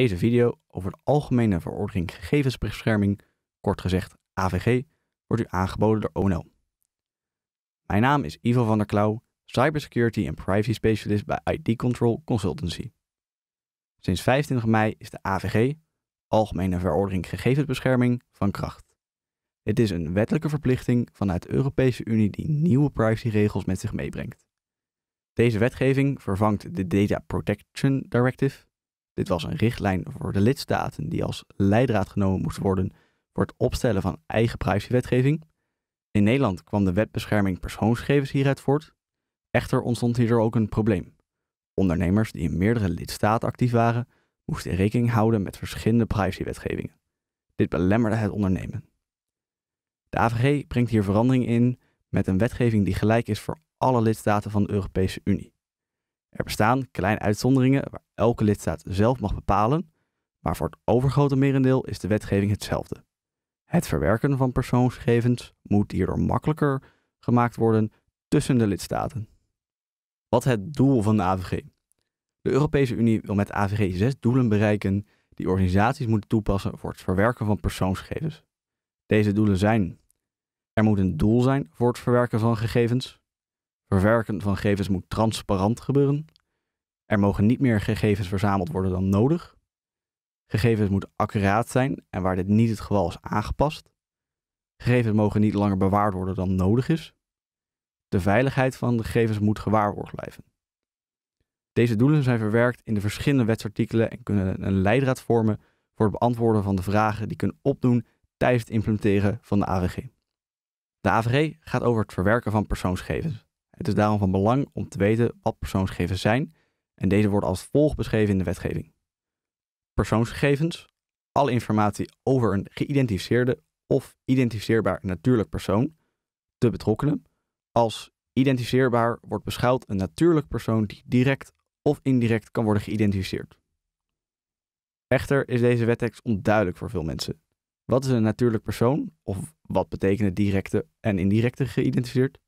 deze video over de Algemene Verordening Gegevensbescherming, kort gezegd AVG, wordt u aangeboden door ONL. Mijn naam is Ivo van der Klauw, cybersecurity en privacy specialist bij ID Control Consultancy. Sinds 25 mei is de AVG, Algemene Verordening Gegevensbescherming, van kracht. Het is een wettelijke verplichting vanuit de Europese Unie die nieuwe privacyregels met zich meebrengt. Deze wetgeving vervangt de Data Protection Directive, dit was een richtlijn voor de lidstaten die als leidraad genomen moest worden voor het opstellen van eigen privacywetgeving. In Nederland kwam de wet bescherming persoonsgegevens hieruit voort. Echter ontstond hierdoor ook een probleem. Ondernemers die in meerdere lidstaten actief waren, moesten rekening houden met verschillende privacywetgevingen. Dit belemmerde het ondernemen. De AVG brengt hier verandering in met een wetgeving die gelijk is voor alle lidstaten van de Europese Unie. Er bestaan kleine uitzonderingen waar elke lidstaat zelf mag bepalen, maar voor het overgrote merendeel is de wetgeving hetzelfde. Het verwerken van persoonsgegevens moet hierdoor makkelijker gemaakt worden tussen de lidstaten. Wat het doel van de AVG? De Europese Unie wil met de AVG zes doelen bereiken die organisaties moeten toepassen voor het verwerken van persoonsgegevens. Deze doelen zijn: er moet een doel zijn voor het verwerken van gegevens. Verwerken van gegevens moet transparant gebeuren. Er mogen niet meer gegevens verzameld worden dan nodig. Gegevens moeten accuraat zijn en waar dit niet het geval is aangepast. Gegevens mogen niet langer bewaard worden dan nodig is. De veiligheid van de gegevens moet gewaarborgd blijven. Deze doelen zijn verwerkt in de verschillende wetsartikelen en kunnen een leidraad vormen voor het beantwoorden van de vragen die kunnen opdoen tijdens het implementeren van de AVG. De AVG gaat over het verwerken van persoonsgegevens. Het is daarom van belang om te weten wat persoonsgegevens zijn en deze wordt als volgt beschreven in de wetgeving. Persoonsgegevens, alle informatie over een geïdentificeerde of identificeerbaar natuurlijk persoon, de betrokkenen. Als identificeerbaar wordt beschouwd een natuurlijk persoon die direct of indirect kan worden geïdentificeerd. Echter is deze wettekst onduidelijk voor veel mensen. Wat is een natuurlijk persoon of wat betekenen directe en indirecte geïdentificeerd?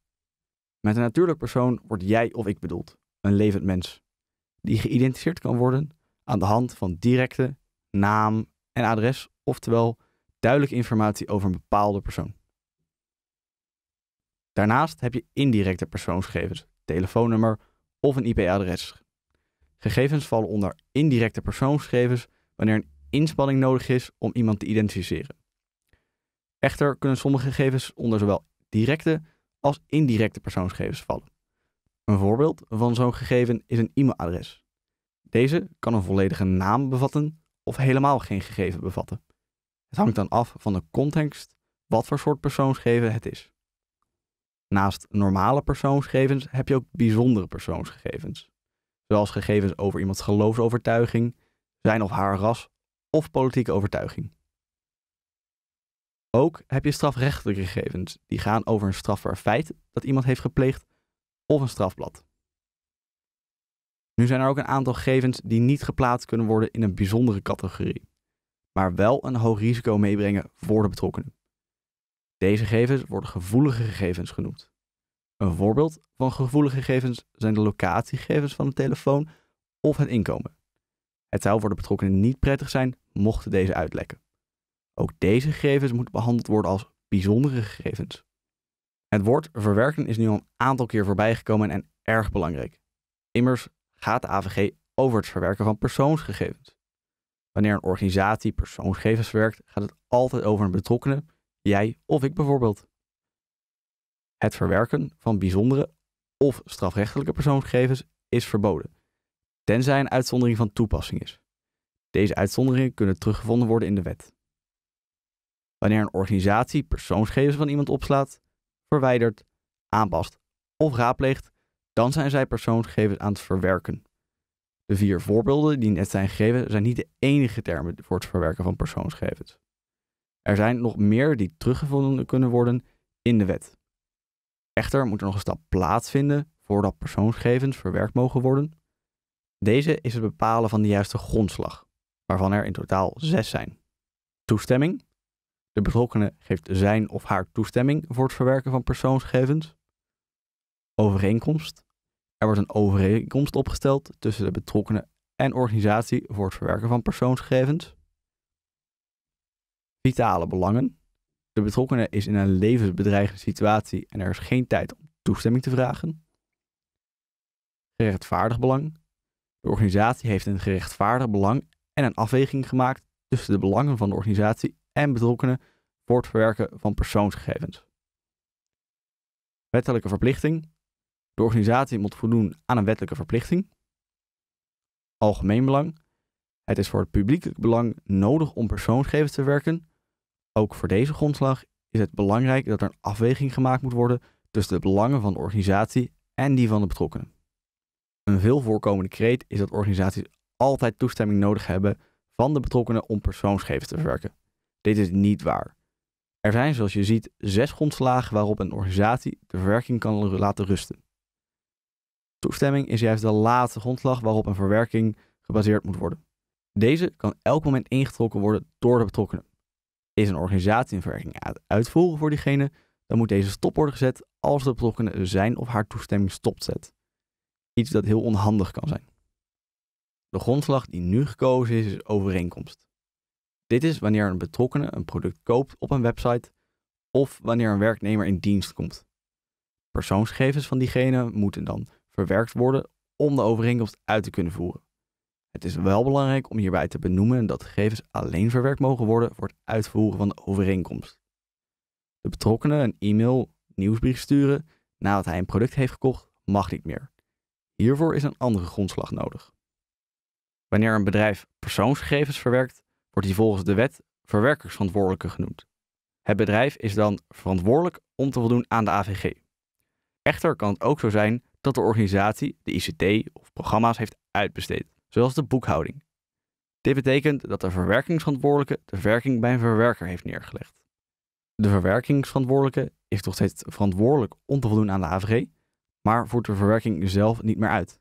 Met een natuurlijk persoon wordt jij of ik bedoeld, een levend mens die geïdentificeerd kan worden aan de hand van directe naam en adres, oftewel duidelijke informatie over een bepaalde persoon. Daarnaast heb je indirecte persoonsgegevens, telefoonnummer of een IP-adres. Gegevens vallen onder indirecte persoonsgegevens wanneer een inspanning nodig is om iemand te identificeren. Echter kunnen sommige gegevens onder zowel directe als indirecte persoonsgegevens vallen. Een voorbeeld van zo'n gegeven is een e-mailadres. Deze kan een volledige naam bevatten of helemaal geen gegeven bevatten. Het hangt dan af van de context wat voor soort persoonsgeven het is. Naast normale persoonsgegevens heb je ook bijzondere persoonsgegevens, zoals gegevens over iemands geloofsovertuiging, zijn of haar ras of politieke overtuiging. Ook heb je strafrechtelijke gegevens, die gaan over een strafbaar feit dat iemand heeft gepleegd of een strafblad. Nu zijn er ook een aantal gegevens die niet geplaatst kunnen worden in een bijzondere categorie, maar wel een hoog risico meebrengen voor de betrokkenen. Deze gegevens worden gevoelige gegevens genoemd. Een voorbeeld van gevoelige gegevens zijn de locatiegegevens van de telefoon of het inkomen. Het zou voor de betrokkenen niet prettig zijn mochten deze uitlekken. Ook deze gegevens moeten behandeld worden als bijzondere gegevens. Het woord verwerken is nu al een aantal keer voorbijgekomen en erg belangrijk. Immers gaat de AVG over het verwerken van persoonsgegevens. Wanneer een organisatie persoonsgegevens verwerkt, gaat het altijd over een betrokkene, jij of ik bijvoorbeeld. Het verwerken van bijzondere of strafrechtelijke persoonsgegevens is verboden, tenzij een uitzondering van toepassing is. Deze uitzonderingen kunnen teruggevonden worden in de wet. Wanneer een organisatie persoonsgegevens van iemand opslaat, verwijderd, aanpast of raadpleegt, dan zijn zij persoonsgegevens aan het verwerken. De vier voorbeelden die net zijn gegeven zijn niet de enige termen voor het verwerken van persoonsgegevens. Er zijn nog meer die teruggevonden kunnen worden in de wet. Echter moet er nog een stap plaatsvinden voordat persoonsgegevens verwerkt mogen worden. Deze is het bepalen van de juiste grondslag, waarvan er in totaal zes zijn. Toestemming, de betrokkenen geeft zijn of haar toestemming voor het verwerken van persoonsgegevens. Overeenkomst. Er wordt een overeenkomst opgesteld tussen de betrokkenen en organisatie voor het verwerken van persoonsgegevens. Vitale belangen. De betrokkenen is in een levensbedreigende situatie en er is geen tijd om toestemming te vragen. Gerechtvaardig belang. De organisatie heeft een gerechtvaardig belang en een afweging gemaakt tussen de belangen van de organisatie en betrokkenen voor het verwerken van persoonsgegevens. Wettelijke verplichting. De organisatie moet voldoen aan een wettelijke verplichting. Algemeen belang. Het is voor het publieke belang nodig om persoonsgegevens te werken. Ook voor deze grondslag is het belangrijk dat er een afweging gemaakt moet worden tussen de belangen van de organisatie en die van de betrokkenen. Een veel voorkomende kreet is dat organisaties altijd toestemming nodig hebben van de betrokkenen om persoonsgegevens te verwerken. Dit is niet waar. Er zijn, zoals je ziet, zes grondslagen waarop een organisatie de verwerking kan laten rusten. Toestemming is juist de laatste grondslag waarop een verwerking gebaseerd moet worden. Deze kan elk moment ingetrokken worden door de betrokkenen. Is een organisatie een verwerking aan het uitvoeren voor diegene, dan moet deze stop worden gezet als de betrokkenen zijn of haar toestemming stopt zet. Iets dat heel onhandig kan zijn. De grondslag die nu gekozen is, is overeenkomst. Dit is wanneer een betrokkenen een product koopt op een website of wanneer een werknemer in dienst komt. Persoonsgegevens van diegene moeten dan verwerkt worden om de overeenkomst uit te kunnen voeren. Het is wel belangrijk om hierbij te benoemen dat gegevens alleen verwerkt mogen worden voor het uitvoeren van de overeenkomst. De betrokkenen een e-mail, nieuwsbrief sturen nadat hij een product heeft gekocht, mag niet meer. Hiervoor is een andere grondslag nodig. Wanneer een bedrijf persoonsgegevens verwerkt, wordt hij volgens de wet verwerkersverantwoordelijke genoemd. Het bedrijf is dan verantwoordelijk om te voldoen aan de AVG. Echter kan het ook zo zijn dat de organisatie de ICT of programma's heeft uitbesteed, zoals de boekhouding. Dit betekent dat de verwerkingsverantwoordelijke de verwerking bij een verwerker heeft neergelegd. De verwerkingsverantwoordelijke is toch steeds verantwoordelijk om te voldoen aan de AVG, maar voert de verwerking zelf niet meer uit.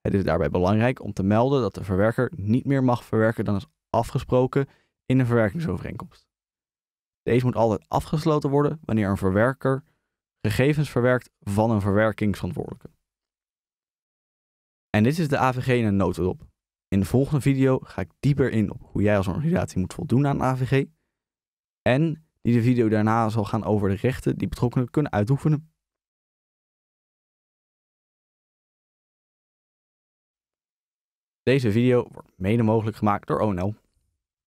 Het is daarbij belangrijk om te melden dat de verwerker niet meer mag verwerken dan is afgesproken in een verwerkingsovereenkomst. Deze moet altijd afgesloten worden wanneer een verwerker gegevens verwerkt van een verwerkingsverantwoordelijke. En dit is de AVG in een notendop. In de volgende video ga ik dieper in op hoe jij als organisatie moet voldoen aan de AVG en die de video daarna zal gaan over de rechten die betrokkenen kunnen uitoefenen. Deze video wordt mede mogelijk gemaakt door ONL.